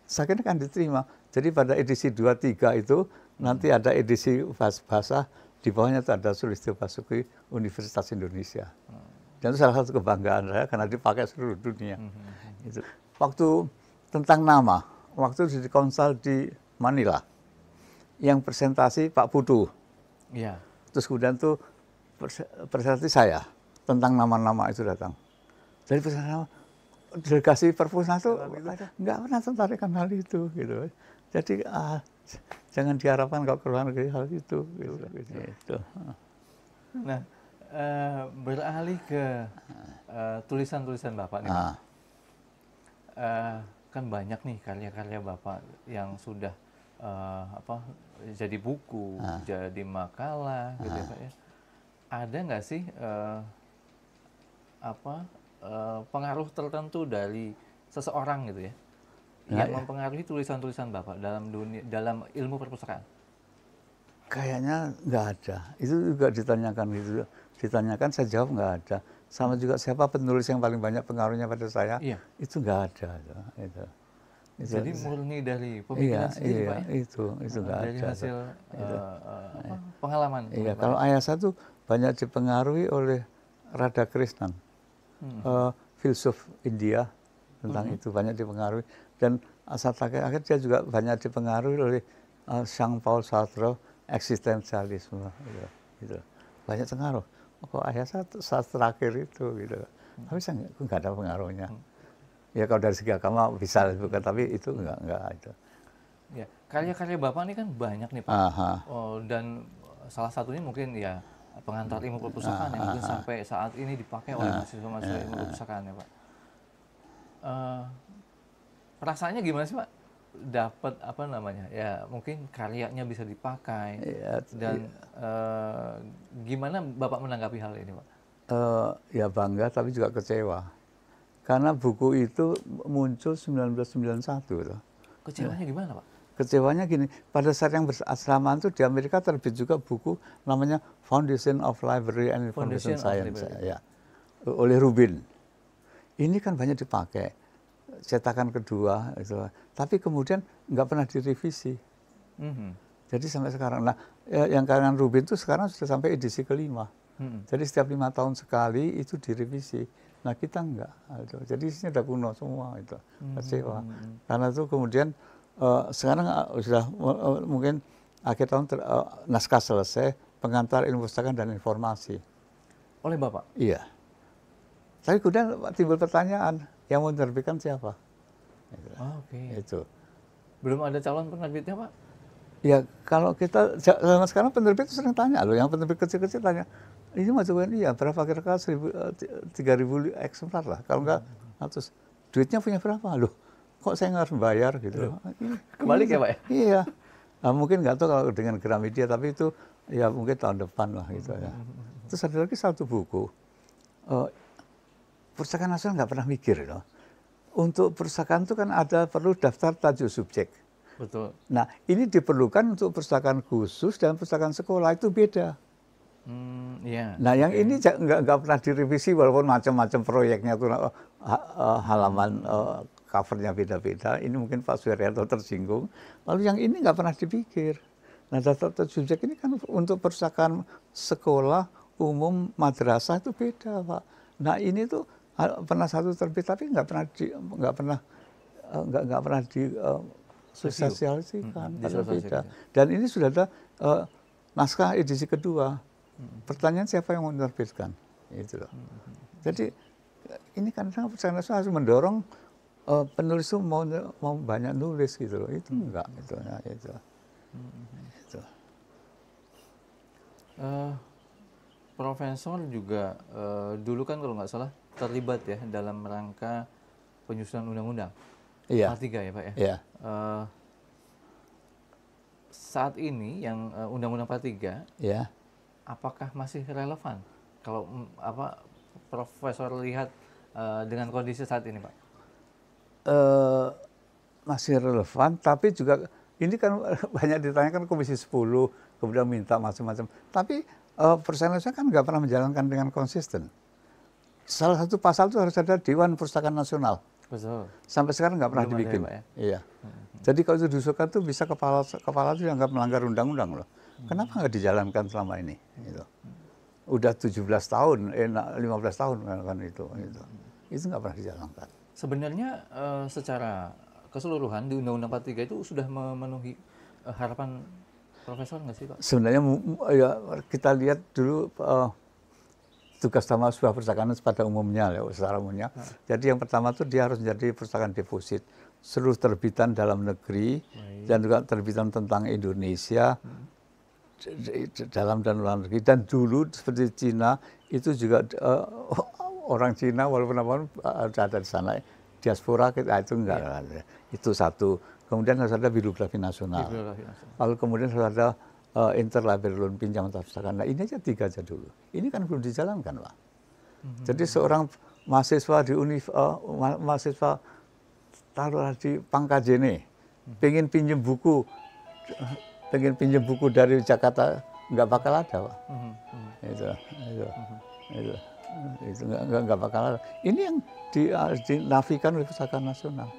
Saya kan diterima. Jadi pada edisi 23 itu nanti ada edisi bahasa di bawahnya itu ada Sulistyo Basuki Universitas Indonesia. Dan itu salah satu kebanggaan saya karena dipakai seluruh dunia. -hmm. hmm, hmm. itu. Waktu tentang nama waktu di konsul di Manila yang presentasi Pak Budu, Iya. Terus kemudian tuh presentasi saya tentang nama-nama itu datang. Jadi presentasi delegasi perpusnas itu nggak pernah tertarikan hal itu gitu. Jadi ah, jangan diharapkan kalau keluar negeri hal itu gitu. Iya, gitu. Iya, nah, uh, beralih ke eh, tulisan-tulisan uh, Bapak nih. Uh kan banyak nih karya-karya Bapak yang sudah uh, apa jadi buku, ah. jadi makalah gitu ya, ah. Pak ya. Ada nggak sih uh, apa uh, pengaruh tertentu dari seseorang gitu ya? Nah, yang ya. mempengaruhi tulisan-tulisan Bapak dalam dunia dalam ilmu perpustakaan? Kayaknya nggak ada. Itu juga ditanyakan gitu. Ditanyakan saya jawab nggak ada sama juga siapa penulis yang paling banyak pengaruhnya pada saya iya. itu nggak ada itu. Itu, jadi murni dari iya, pemikiran iya, sendiri iya, pak ya? itu itu nggak ada. ada hasil eh, itu. Eh, apa, iya. pengalaman iya kalau ya? ayah saya tuh banyak dipengaruhi oleh Radha Krishnan hmm. uh, filsuf India tentang hmm. itu banyak dipengaruhi dan asal akhir dia juga banyak dipengaruhi oleh uh, Sang Paul Sartre eksistensialisme gitu, gitu. banyak pengaruh kok oh, ayah saat, saat terakhir itu gitu tapi saya nggak ada pengaruhnya hmm. ya kalau dari segi agama bisa bukan tapi itu nggak nggak ada ya karya-karya bapak ini kan banyak nih pak Aha. Oh, dan salah satunya mungkin ya pengantar ilmu perpustakaan yang mungkin sampai saat ini dipakai oleh mahasiswa-mahasiswa ilmu perpustakaan ya pak uh, eh, rasanya gimana sih pak dapat apa namanya ya mungkin karyanya bisa dipakai ya, dan ya. Uh, gimana bapak menanggapi hal ini pak? Uh, ya bangga tapi juga kecewa karena buku itu muncul 1991 loh. Kecewanya ya. gimana pak? Kecewanya gini, pada saat yang bersamaan itu di Amerika terbit juga buku namanya Foundation of Library and Information Science ya, oleh Rubin. Ini kan banyak dipakai cetakan kedua gitu. tapi kemudian nggak pernah direvisi mm-hmm. jadi sampai sekarang nah ya, yang karangan Rubin itu sekarang sudah sampai edisi kelima mm-hmm. jadi setiap lima tahun sekali itu direvisi nah kita nggak, gitu. jadi isinya udah kuno semua itu mhm, kecewa mm-hmm. karena itu kemudian uh, sekarang uh, sudah uh, mungkin akhir tahun ter, uh, naskah selesai pengantar ilmu pustaka dan informasi oleh bapak iya tapi kemudian timbul pertanyaan yang mau menerbitkan siapa? Oh, Oke. Okay. Itu. Belum ada calon penerbitnya Pak? Ya kalau kita sama sekarang penerbit itu sering tanya loh, yang penerbit kecil-kecil tanya, ini masuk ini ya berapa kira-kira seribu eh, tiga ribu eksemplar lah, kalau enggak ratus. Duitnya punya berapa loh? Kok saya nggak harus bayar gitu? Ah, iya. Kembali ya Pak ya? Iya. Nah, mungkin nggak tahu kalau dengan Gramedia, tapi itu ya mungkin tahun depan lah gitu ya. Hmm, hmm, hmm, Terus ada lagi satu buku, uh, Perpustakaan Nasional nggak pernah mikir loh. Untuk perpustakaan itu kan ada perlu daftar tajuk subjek. Betul. Nah ini diperlukan untuk perpustakaan khusus dan perpustakaan sekolah itu beda. Hmm, yeah. Nah yang okay. ini nggak nggak pernah direvisi walaupun macam-macam proyeknya tuh oh, ha, oh, halaman uh, covernya beda-beda. Ini mungkin Pak Suryanto tersinggung. Lalu yang ini nggak pernah dipikir. Nah daftar tajuk subjek ini kan untuk perpustakaan sekolah umum madrasah itu beda pak. Nah ini tuh pernah satu terbit tapi nggak pernah di, nggak pernah eh, nggak nggak pernah di uh, sosialisasikan hmm, Dan ini sudah ada uh, naskah edisi kedua. Hmm. Pertanyaan siapa yang menerbitkan? Itu loh. Hmm. Jadi ini kan saya harus mendorong uh, penulis itu mau mau banyak nulis gitu loh. Itu hmm. enggak itu ya itu. Hmm. Itu. Uh, Profesor juga uh, dulu kan kalau nggak salah terlibat ya dalam rangka penyusunan undang-undang iya. Part 3 ya Pak ya. Iya. Uh, saat ini yang eh, undang-undang uh, 43 ya. apakah masih relevan kalau mm, apa Profesor lihat uh, dengan kondisi saat ini Pak? Uh, masih relevan tapi juga ini kan banyak ditanyakan Komisi 10 kemudian minta macam-macam tapi uh, kan nggak pernah menjalankan dengan konsisten salah satu pasal itu harus ada Dewan Perpustakaan Nasional. Betul. Sampai sekarang nggak pernah ya, dibikin. ya? Iya. Hmm. Jadi kalau itu diusulkan tuh bisa kepala kepala itu dianggap melanggar undang-undang loh. Hmm. Kenapa nggak dijalankan selama ini? Hmm. Gitu. Udah 17 tahun, eh 15 tahun kan itu. Gitu. Hmm. Itu nggak pernah dijalankan. Sebenarnya uh, secara keseluruhan di Undang-Undang 43 itu sudah memenuhi uh, harapan Profesor nggak sih Pak? Sebenarnya ya, kita lihat dulu uh, tugas utama sebuah perusahaan pada umumnya ya, secara umumnya. Ya. Jadi yang pertama itu dia harus menjadi perusahaan deposit seluruh terbitan dalam negeri Baik. dan juga terbitan tentang Indonesia hmm. dalam dan luar negeri dan dulu seperti Cina itu juga uh, orang Cina walaupun apa ada di sana diaspora kita nah, itu enggak ya. itu satu kemudian harus ada bibliografi nasional. bibliografi nasional lalu kemudian harus ada uh, eh, interlabir loan pinjam terpaksakan. Nah ini aja tiga aja dulu. Ini kan belum dijalankan pak. Mm-hmm. Jadi seorang mahasiswa di univ, uh, eh, ma mahasiswa taruhlah di Pangkajene, mm-hmm. pengen pinjam buku, pengen pinjam buku dari Jakarta nggak bakal ada pak. Mhm, mhm. Itu, itu, mhm. itu, itu nggak nggak bakal ada. Ini yang di, eh, dinafikan oleh Pusaka Nasional.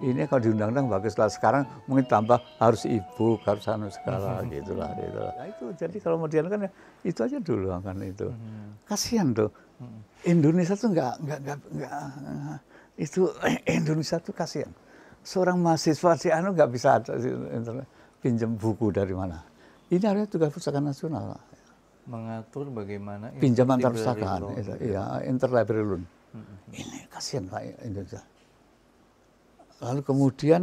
Ini kalau diundang-undang bagus lah sekarang mungkin tambah harus ibu harus anu segala hmm. gitulah gitulah. Nah, itu jadi kalau kemudian kan ya, itu aja dulu kan itu. Hmm. Kasihan tuh. Hmm. Indonesia tuh nggak nggak nggak eh, itu eh, Indonesia tuh kasihan. Seorang mahasiswa si anu nggak bisa pinjam buku dari mana. Ini harusnya tugas pusaka nasional. lah. mengatur bagaimana pinjaman perpustakaan, iya interlibrary loan. Hmm. Ini kasihan Pak Indonesia lalu kemudian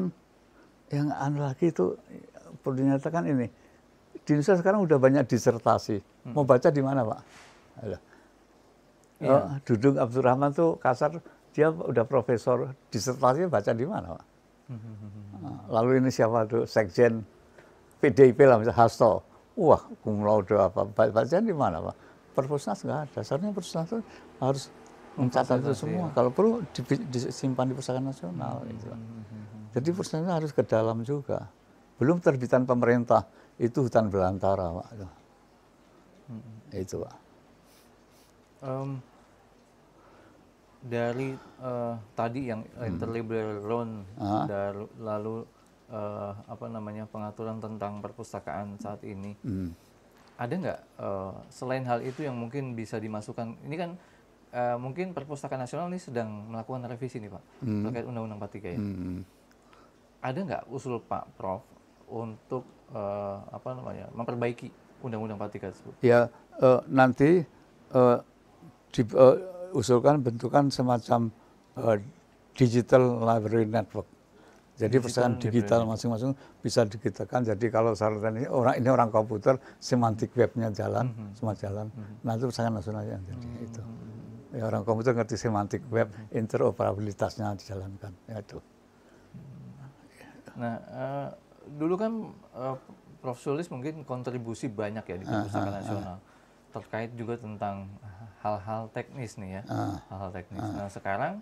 yang aneh lagi itu perlu dinyatakan ini di Indonesia sekarang udah banyak disertasi hmm. mau baca di mana pak Ya. Oh, Dudung Abdurrahman tuh kasar dia udah profesor disertasi baca di mana pak hmm. Ah, lalu ini siapa tuh sekjen PDIP lah misalnya Hasto wah kumlau apa baca di mana pak perpusnas nggak ada. Dasarnya perpusnas harus mencatat itu semua. Iya. Kalau perlu disimpan di Perpustakaan Nasional. Hmm. Gitu. Hmm, hmm, hmm, Jadi perpustakaan harus ke dalam juga. Belum terbitan pemerintah itu hutan belantara, Pak. Hmm. Itu, Pak. Um, dari uh, tadi yang hmm. interlibrary loan ah. lalu uh, apa namanya pengaturan tentang perpustakaan saat ini hmm. ada nggak uh, selain hal itu yang mungkin bisa dimasukkan ini kan Eh, mungkin Perpustakaan Nasional ini sedang melakukan revisi nih Pak hmm. terkait Undang-Undang 43 ya. Hmm. Ada nggak usul Pak Prof untuk uh, apa namanya memperbaiki Undang-Undang 43 tersebut? Ya uh, nanti uh, diusulkan uh, bentukan semacam uh, digital library network. Jadi pesan digital masing-masing bisa digitalkan. Jadi kalau saran ini orang ini orang komputer, semantik webnya jalan, mm -hmm. semua jalan. Mm -hmm. Nah itu nasional yang jadi mm -hmm. itu. Ya, orang komputer ngerti semantik web, interoperabilitasnya dijalankan. Ya, itu. Nah, uh, dulu kan uh, Prof. Sulis mungkin kontribusi banyak ya di ah, perpustakaan uh, ah, ah. nasional terkait juga tentang hal-hal teknis nih ya, hal-hal teknis. Nah, sekarang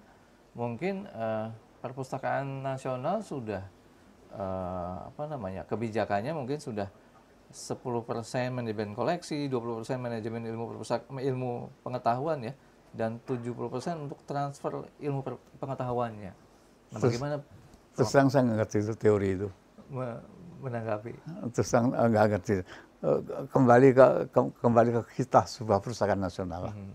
mungkin uh, perpustakaan nasional sudah uh, apa namanya kebijakannya mungkin sudah 10% manajemen koleksi, 20% manajemen ilmu ilmu pengetahuan ya dan 70% untuk transfer ilmu pengetahuannya. Nah, bagaimana terus saya nggak ngerti itu teori itu. Menanggapi. Terus terang eh, nggak ngerti. Eh, kembali ke kembali ke kita sebuah perusahaan nasional. Hmm.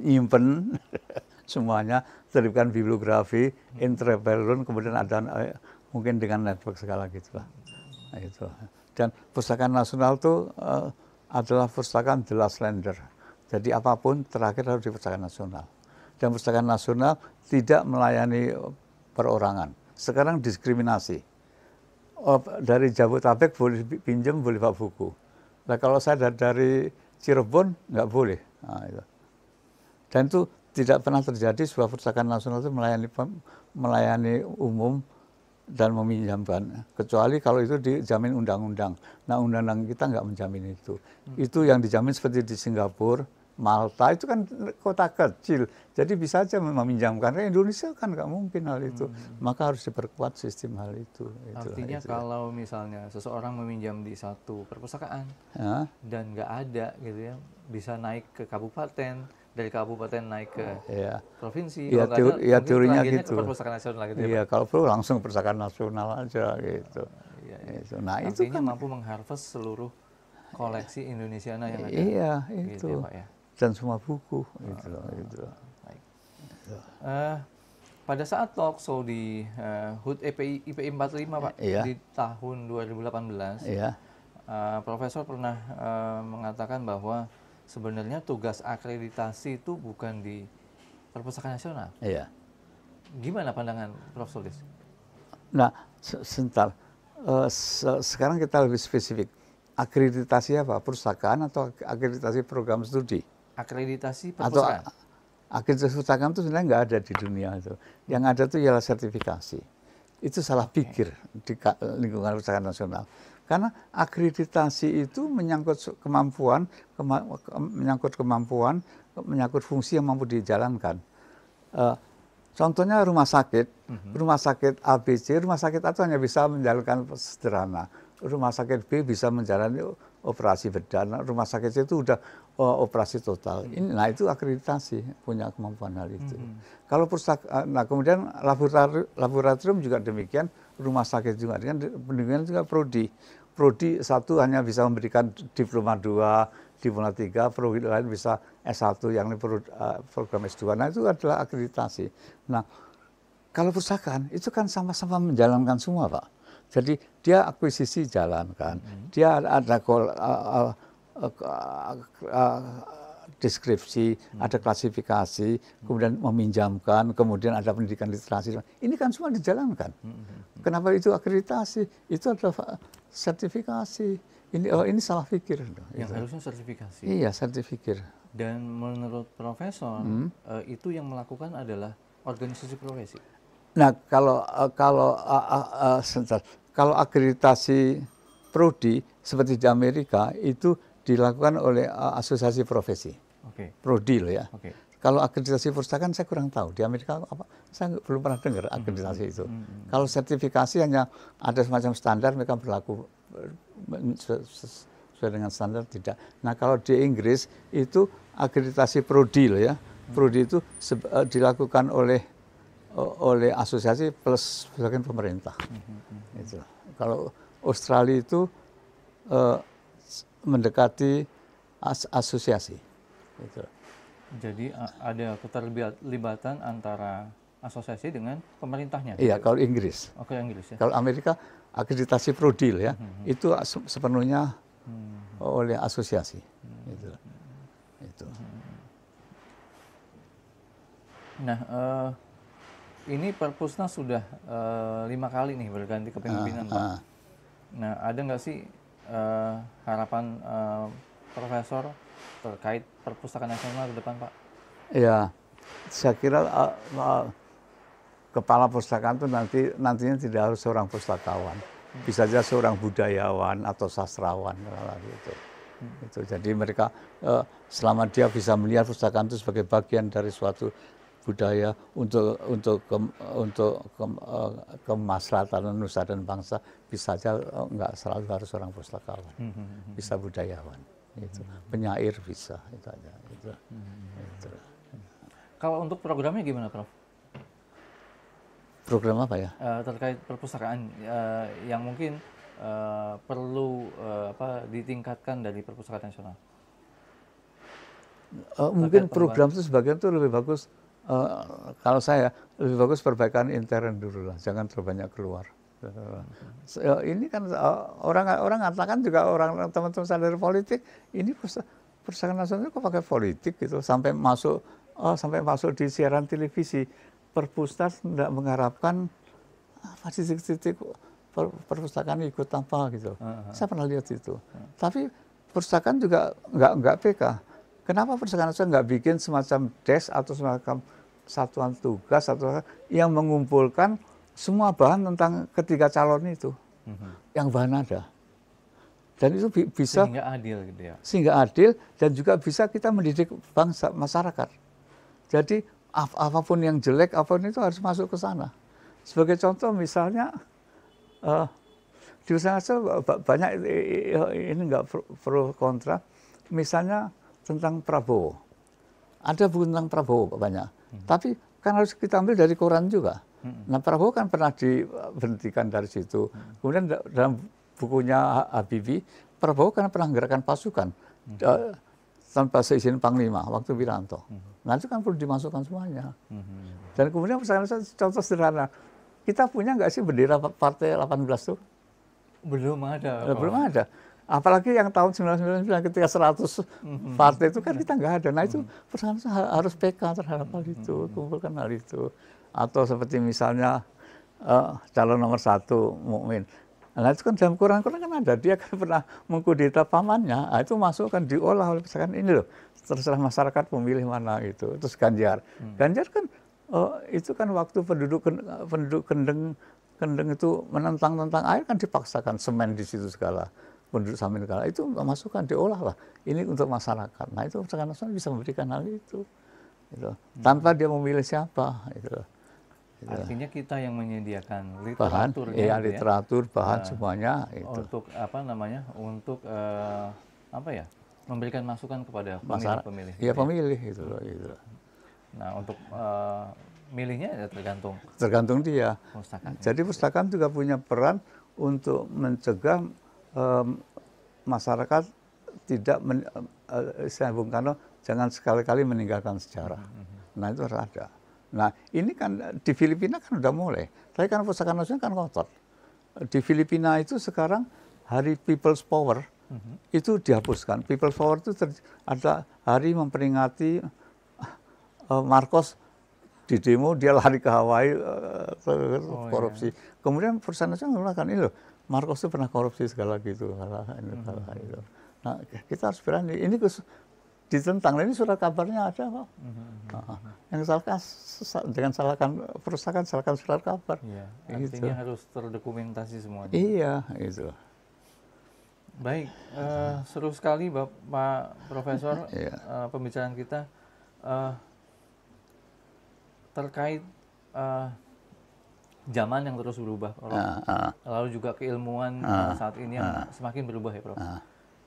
Nyimpen semuanya, terbitkan bibliografi, hmm. kemudian ada eh, mungkin dengan network segala gitu Nah, itu. Dan perusahaan nasional itu uh, adalah perusahaan The Last Lander. Jadi apapun terakhir harus di perpustakaan nasional. Dan perpustakaan nasional tidak melayani perorangan. Sekarang diskriminasi. Oh, dari Jabodetabek boleh pinjam, boleh pak buku. Nah kalau saya dari Cirebon nggak boleh. Nah, itu. Dan itu tidak pernah terjadi sebuah perpustakaan nasional itu melayani melayani umum dan meminjamkan kecuali kalau itu dijamin undang-undang. Nah, undang-undang kita nggak menjamin itu. Hmm. Itu yang dijamin seperti di Singapura Malta itu kan kota kecil, jadi bisa aja meminjamkan. Karena Indonesia kan nggak mungkin hal itu, hmm. maka harus diperkuat sistem hal itu. Itulah, Artinya itu. kalau misalnya seseorang meminjam di satu perpustakaan ya? dan nggak ada gitu ya, bisa naik ke kabupaten, dari kabupaten naik ke ya. provinsi. Iya, teori, ya, teorinya gitu. perpustakaan nasional gitu. Ya, iya, ya, kalau perlu langsung perpustakaan nasional aja gitu. Iya, ya. Nah, Artinya itu kan mampu mengharvest seluruh koleksi Indonesia yang ada. Iya, itu. Gitu, ya, Pak, ya dan semua buku. Gitu loh, ah, gitu loh. Baik. Uh, pada saat talk show di uh, HUT EPI, IPI 45 Pak iya. di tahun 2018, iya. uh, Profesor pernah uh, mengatakan bahwa sebenarnya tugas akreditasi itu bukan di perpustakaan nasional. Iya. Gimana pandangan Prof Solis? Nah, se sebentar. Uh, se sekarang kita lebih spesifik. Akreditasi apa? Perpustakaan atau akreditasi program studi? Akreditasi perpustakaan? Atau akreditasi perpustakaan itu sebenarnya nggak ada di dunia itu. Yang ada itu ialah sertifikasi. Itu salah pikir di lingkungan perpustakaan nasional. Karena akreditasi itu menyangkut kemampuan, kema menyangkut kemampuan, menyangkut fungsi yang mampu dijalankan. Uh, Contohnya rumah sakit, uh mhm. -huh. rumah sakit ABC, rumah sakit A itu hanya bisa menjalankan sederhana. Rumah sakit B bisa menjalani operasi bedah. Nah, rumah sakit C itu sudah Oh, operasi total. Hmm. Ini, nah itu akreditasi punya kemampuan hal itu. Hmm. Kalau perusahaan, eh, nah kemudian laboratorium, juga demikian, rumah sakit juga dengan pendidikan juga prodi. Prodi satu hanya bisa memberikan diploma dua, diploma tiga, prodi lain bisa S1 yang ini eh, program S2. Nah itu adalah akreditasi. Nah kalau perusahaan itu kan sama-sama menjalankan semua pak. Jadi dia akuisisi jalankan, hmm. dia ada kol, uh, uh, Eh, eh, deskripsi ada klasifikasi kemudian meminjamkan kemudian ada pendidikan literasi ini kan semua dijalankan kenapa itu akreditasi itu adalah eh, sertifikasi ini oh ini salah pikir yang itu. harusnya sertifikasi iya sertifikir dan menurut profesor hmm? itu yang melakukan adalah organisasi profesi nah kalau kalau uh, uh, uh, kalau akreditasi prodi seperti di Amerika itu dilakukan oleh eh, asosiasi profesi. Okay. Prodi loh ya. Okay. Kalau akreditasi perpustakaan saya kurang tahu. Di Amerika apa? Saya belum pernah dengar mm-hmm. akreditasi mm -hmm. itu. Mm -hmm. Kalau sertifikasi hanya ada semacam standar mereka berlaku eh, sesuai dengan standar tidak. Nah kalau di Inggris itu akreditasi prodi loh ya. Mm-hmm. Prodi itu eh, dilakukan oleh oleh asosiasi plus sebagian pemerintah. Mm -hmm. Itu. Kalau Australia itu mendekati as asosiasi. Gitu. Jadi ada keterlibatan antara asosiasi dengan pemerintahnya. Iya, gitu? kalau Inggris. Oke, oh, Inggris ya. Kalau Amerika akreditasi prodil ya, hmm. hmm. itu sepenuhnya hmm, hmm. oleh asosiasi. Hmm. Gitu. Hmm. hmm. Itu. Nah, uh, ini Perpusnas sudah uh, lima kali nih berganti kepemimpinan, uh. Ah, Pak. Ah. Nah, ada nggak sih uh, harapan uh, profesor terkait perpustakaan nasional ke depan, Pak? Iya, saya kira uh, uh, kepala perpustakaan itu nanti nantinya tidak harus seorang pustakawan, hmm. bisa saja seorang budayawan atau sastrawan gitu. Hmm. Itu jadi mereka uh, selama dia bisa melihat perpustakaan itu sebagai bagian dari suatu budaya untuk untuk untuk eh, kemaslahatan nusa dan bangsa bisa saja eh, nggak selalu harus orang pustakawan hmm, hmm, hmm, bisa budayawan itu penyair bisa itu aja itu, itu. kalau untuk programnya gimana prof program apa ya uh, terkait perpustakaan uh, yang mungkin uh, perlu uh, apa ditingkatkan dari perpustakaan nasional uh, mungkin program itu sebagian itu lebih bagus Eh, kalau saya lebih bagus perbaikan intern dulu lah, jangan terlalu banyak keluar. Eh, ini kan eh, orang orang katakan juga orang teman-teman saya dari politik ini perusahaan nasional kok pakai politik gitu sampai masuk oh, sampai masuk di siaran televisi perpustakaan tidak mengharapkan apa ah, titik-titik per, perpustakaan ikut tanpa gitu. Uh -huh. Saya pernah lihat itu. Uh -huh. Tapi perpustakaan juga nggak nggak PK Kenapa saya nggak bikin semacam desk atau semacam satuan tugas atau yang mengumpulkan semua bahan tentang ketiga calon itu, mm-hmm. yang bahan ada. Dan itu bi- bisa sehingga adil gitu ya. Sehingga adil dan juga bisa kita mendidik bangsa masyarakat. Jadi ap- apapun yang jelek apapun itu harus masuk ke sana. Sebagai contoh misalnya uh, di usaha banyak ini nggak pro kontra. Misalnya tentang Prabowo. Ada buku tentang Prabowo banyak. Hmm. Tapi kan harus kita ambil dari koran juga. Hmm. Nah Prabowo kan pernah diberhentikan dari situ. Hmm. Kemudian dalam bukunya Habibie, Prabowo kan pernah menggerakkan pasukan hmm. uh, tanpa seizin Panglima waktu Wiranto. Hmm. Nah itu kan perlu dimasukkan semuanya. Hmm. hmm, hmm. Dan kemudian saya rasa contoh sederhana, kita punya nggak sih bendera partai 18 itu Belum ada. belum ada. Apalagi yang tahun 1999 ketika 100 mhm. partai itu kan kita nggak ada. Nah itu mhm. perusahaan harus PK terhadap hal itu, mhm, kumpulkan hal itu. Atau seperti misalnya uh, calon nomor satu mukmin. Nah itu kan dalam kurang kurang kan ada, dia kan pernah mengkudeta pamannya, nah, itu masuk kan diolah oleh misalkan ini loh, terserah masyarakat pemilih mana gitu. Terus Ganjar, hmm. Ganjar kan uh, itu kan waktu penduduk penduduk kendeng kendeng itu menentang tentang air kan dipaksakan semen di situ segala penduduk Samil Kala itu masukan diolah lah. Ini untuk masyarakat. Nah itu sekarang nasional bisa memberikan hal itu, gitu. Hmm. tanpa dia memilih siapa. Gitu. gitu. Artinya kita yang menyediakan literatur, bahan, iya, gitu ya, literatur, bahan uh, semuanya. Gitu. Untuk apa namanya? Untuk uh, apa ya? Memberikan masukan kepada pemilih-pemilih. Iya, gitu ya pemilih gitu loh. Gitu. Nah untuk uh, milihnya ya tergantung. Tergantung dia. Pustaka. Jadi pustaka juga punya peran untuk mencegah masyarakat tidak eh, saya Bung Karno jangan sekali-kali meninggalkan sejarah. Nah itu harus ada. Nah ini kan di Filipina kan sudah mulai. Tapi kan pusaka nasional kan kotor. Di Filipina itu sekarang hari People's Power mhm. itu dihapuskan. People's Power itu ada hari memperingati uh, Marcos di demo dia lari ke Hawaii uh, oh, korupsi. Iya. Kemudian perusahaan nasional menggunakan ini Marcos itu pernah korupsi segala gitu, kalah, ini, kalah, mm -hmm. itu. Nah, kita harus berani. Ini ditentang. Nah, ini surat kabarnya ada kok. Mm -hmm. nah, yang salahkan, dengan salahkan perusahaan, salahkan surat kabar. Iya, gitu. harus terdokumentasi semuanya. Iya, itu. Baik, uh, seru sekali Bapak Profesor yeah. Iya. uh, pembicaraan kita uh, terkait uh, zaman yang terus berubah, Prof. Uh, uh. Lalu juga keilmuan uh, saat ini yang uh, semakin berubah ya, Prof. Uh.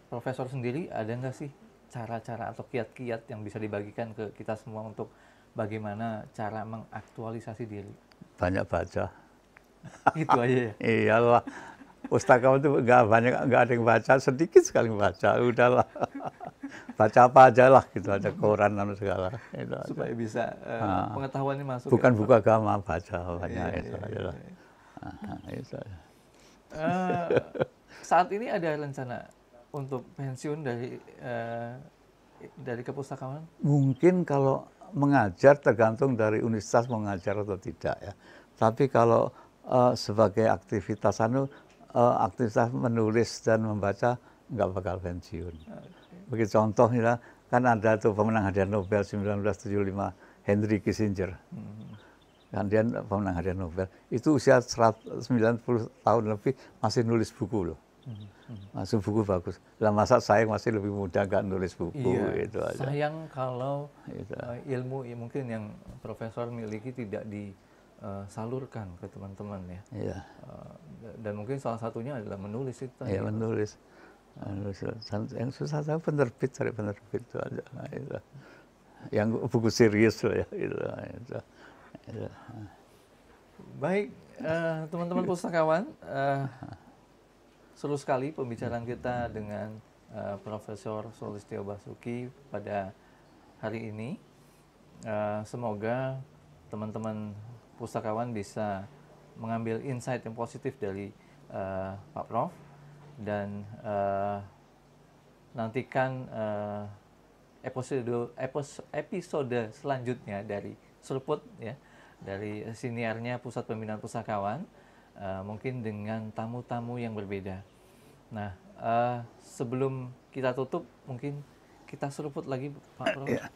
Profesor sendiri ada nggak sih cara-cara atau kiat-kiat yang bisa dibagikan ke kita semua untuk bagaimana cara mengaktualisasi diri? Banyak baca. Itu aja ya? Iyalah. kamu tuh nggak banyak, nggak ada yang baca, sedikit sekali baca, udahlah. baca apa aja lah gitu ada koran dan segala itu supaya bisa uh, nah, pengetahuannya masuk bukan ya, buku agama baca banyak iya, itu iya, aja lah nah, itu aja. Uh, saat ini ada rencana untuk pensiun dari uh, dari kepustakaan mungkin kalau mengajar tergantung dari universitas mengajar atau tidak ya tapi kalau uh, sebagai aktivitas anu uh, aktivitas menulis dan membaca nggak bakal pensiun. Uh sebagai contoh ya, kan ada tuh pemenang hadiah Nobel 1975 Henry Kissinger. Hmm. Kan dia pemenang hadiah Nobel. Itu usia 190 tahun lebih masih nulis buku loh. Hmm, hmm. Masih buku bagus. Lah masa saya masih lebih muda nggak nulis buku iya, itu aja. Sayang kalau itu. Eh, ilmu ya mungkin yang profesor miliki tidak di eh, salurkan ke teman-teman ya. Iya. Eh, dan mungkin salah satunya adalah menulis itu. Iya, menulis. Anu, yang susah saya penerbit cari penerbit itu aja nah, itu. yang buku serius lah ya itu, nah, itu, itu. baik eh, teman-teman uh, pustakawan uh, seru sekali pembicaraan kita dengan uh, Profesor Solistio Basuki pada hari ini uh, semoga teman-teman pustakawan bisa mengambil insight yang positif dari uh, Pak Prof dan uh, nantikan uh, episode episode selanjutnya dari Surput ya dari siniarnya Pusat Pembinaan Pusakawan uh, mungkin dengan tamu-tamu yang berbeda. Nah, uh, sebelum kita tutup mungkin kita seruput lagi Pak Prof. Ya.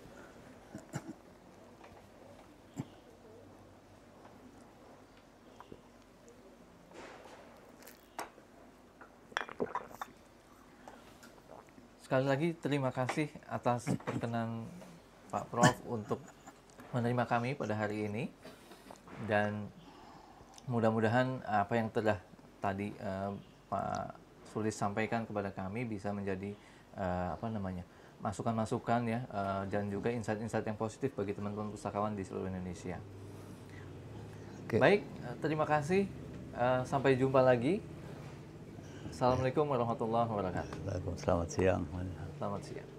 sekali lagi terima kasih atas perkenan Pak Prof untuk menerima kami pada hari ini dan mudah-mudahan apa yang telah tadi uh, Pak Sulis sampaikan kepada kami bisa menjadi uh, apa namanya masukan-masukan ya uh, dan juga insight-insight yang positif bagi teman-teman pustakawan di seluruh Indonesia. Oke. Baik, terima kasih. sampai jumpa lagi Assalamualaikum warahmatullahi wabarakatuh. Selamat siang. Selamat siang.